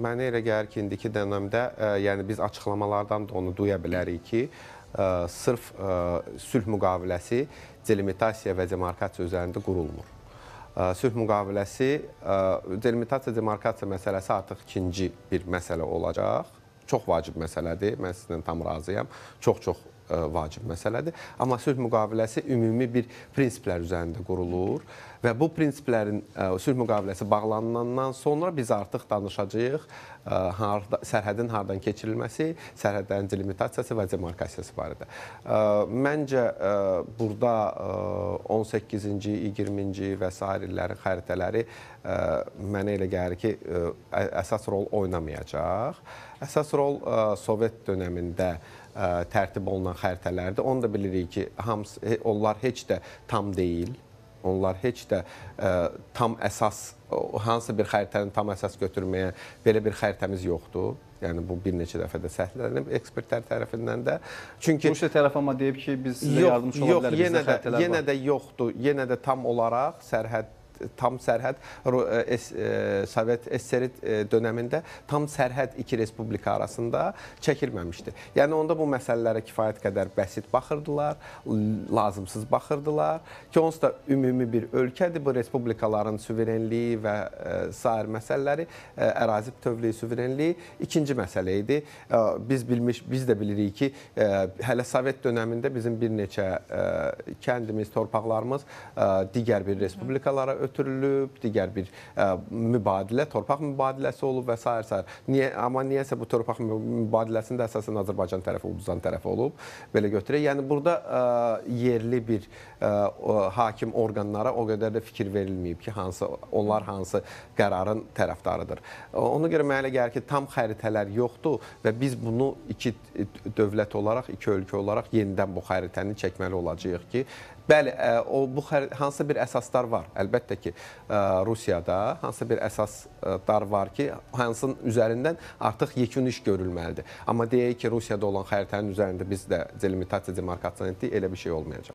Mənə elə gəlir ki, indiki dönəmdə, e, yəni biz açıqlamalardan da onu duya bilərik ki, e, sırf e, sülh müqaviləsi delimitasiya və demarkasiya üzərində qurulmur. Sülh müqaviləsi, delimitasiya, demarkasiya məsələsi artıq ikinci bir məsələ olacaq. Çox vacib məsələdir, mən sizinlə tam razıyam. Çox-çox vacib məsələdir. Amma sülh müqaviləsi ümumi bir prinsiplər üzərində qurulur Və bu prinsiplərin e, sülh müqaviləsi bağlanandan sonra biz artıq danışacağıq e, harda, sərhədin hardan keçirilməsi, sərhədlərin delimitasiyası və demarkasiyası barədə. E, məncə burada 18-ci, 20-ci və s. illərin xəritələri mənə elə gəlir ki, əsas rol oynamayacaq. Əsas rol Sovet dönəmində ə, tərtib olunan xəritələrdir. Onu da bilirik ki, hamısı onlar heç də tam deyil. Onlar heç də ə, e, tam əsas hansı bir xəritəni tam əsas götürməyə belə bir xəritəmiz yoxdur. Yəni bu bir neçə dəfə də səhlənib ekspertlər tərəfindən də. Çünki Rusiya tərəfi amma deyib ki, biz sizə yox, yardımçı ola bilərik. Yox, yenə də yenə var. də yoxdur. Yenə də tam olaraq sərhəd tam sərhəd e, e, Sovet SSR e dönəmində tam sərhəd iki respublika arasında çəkilməmişdi. Yəni onda bu məsələlərə kifayət qədər bəsit baxırdılar, lazımsız baxırdılar ki, onsuz da ümumi bir ölkədir. Bu respublikaların suverenliyi və sair məsələləri ərazi bütövlüyü, suverenliyi ikinci məsələ idi. Biz bilmiş, biz də bilirik ki, hələ Sovet dönəmində bizim bir neçə kəndimiz, torpaqlarımız digər bir respublikalara ötürülmüşdü götürülüb, digər bir ə, e, mübadilə, torpaq mübadiləsi olub və s. s. Niyə amma niyəsə bu torpaq mübadiləsində əsasən Azərbaycan tərəfi uduzan tərəf olub. Belə götürək. Yəni burada ə, e, yerli bir ə, e, hakim orqanlara o qədər də fikir verilməyib ki, hansı onlar hansı qərarın tərəfdarıdır. Ona görə mənə elə gəlir ki, tam xəritələr yoxdur və biz bunu iki dövlət olaraq, iki ölkə olaraq yenidən bu xəritəni çəkməli olacağıq ki, Bəli, o bu hansı bir əsaslar var. Əlbəttə ki, e, Rusiyada hansısa bir əsaslar e, var ki, hansının üzərindən artıq yekun iş görülməlidir. Amma deyək ki, Rusiyada olan xəritənin üzərində biz də delimitasiya demarkasiya etdik, elə bir şey olmayacaq.